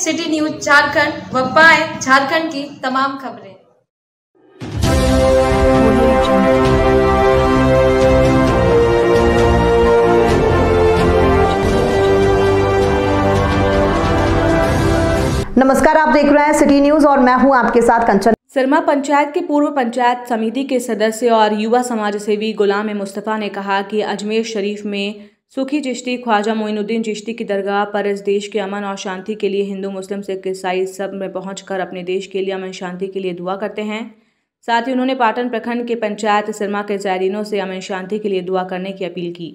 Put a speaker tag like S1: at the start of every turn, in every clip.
S1: city news Jharkhand व पाए झारखंड की तमाम खबरें
S2: नमस्कार आप देख रहे हैं सिटी न्यूज और मैं हूं आपके साथ कंचन सरमा पंचायत के पूर्व
S1: पंचायत समिति के सदस्य और युवा समाज सेवी गुलाम मुस्तफ़ा ने कहा कि अजमेर शरीफ में सुखी चिश्ती ख्वाजा मोइनुद्दीन चिश्ती की दरगाह पर इस देश के अमन और शांति के लिए हिंदू मुस्लिम सिख ईसाई सब में पहुंचकर अपने देश के लिए अमन शांति के लिए दुआ करते हैं साथ ही उन्होंने पाटन प्रखंड के पंचायत सिरमा के जायरीनों से अमन शांति के लिए दुआ करने की अपील की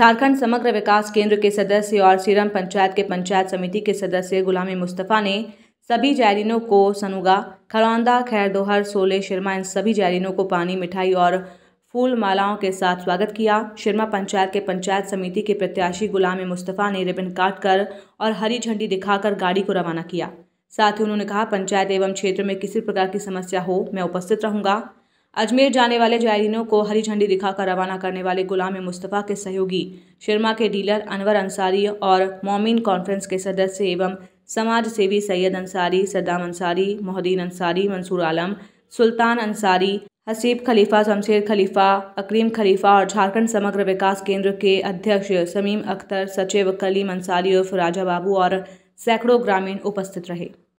S1: झारखंड समग्र विकास केंद्र के सदस्य और सीरम पंचायत के पंचायत समिति के सदस्य गुलामी मुस्तफ़ा ने सभी जायरीनों को सनुगा खरौंदा खैर दोहर सोले शर्मा इन सभी जायरीनों को पानी मिठाई और फूल मालाओं के साथ स्वागत किया शर्मा पंचायत के पंचायत समिति के प्रत्याशी गुलाम मुस्तफ़ा ने रिबन काट कर और हरी झंडी दिखाकर गाड़ी को रवाना किया साथ ही उन्होंने कहा पंचायत एवं क्षेत्र में किसी प्रकार की समस्या हो मैं उपस्थित रहूंगा अजमेर जाने वाले जायरीनों को हरी झंडी दिखाकर रवाना करने वाले गुलाम मुस्तफ़ा के सहयोगी शर्मा के डीलर अनवर अंसारी और मोमिन कॉन्फ्रेंस के सदस्य एवं समाज सेवी सैयद अंसारी सद्दाम अंसारी मोहद्दीन अंसारी मंसूर आलम सुल्तान अंसारी हसीब खलीफा शमशेर खलीफा अकरीम खलीफा और झारखंड समग्र विकास केंद्र के अध्यक्ष समीम अख्तर सचिव कलीम अंसारी उर्फ राजा बाबू और सैकड़ों ग्रामीण उपस्थित रहे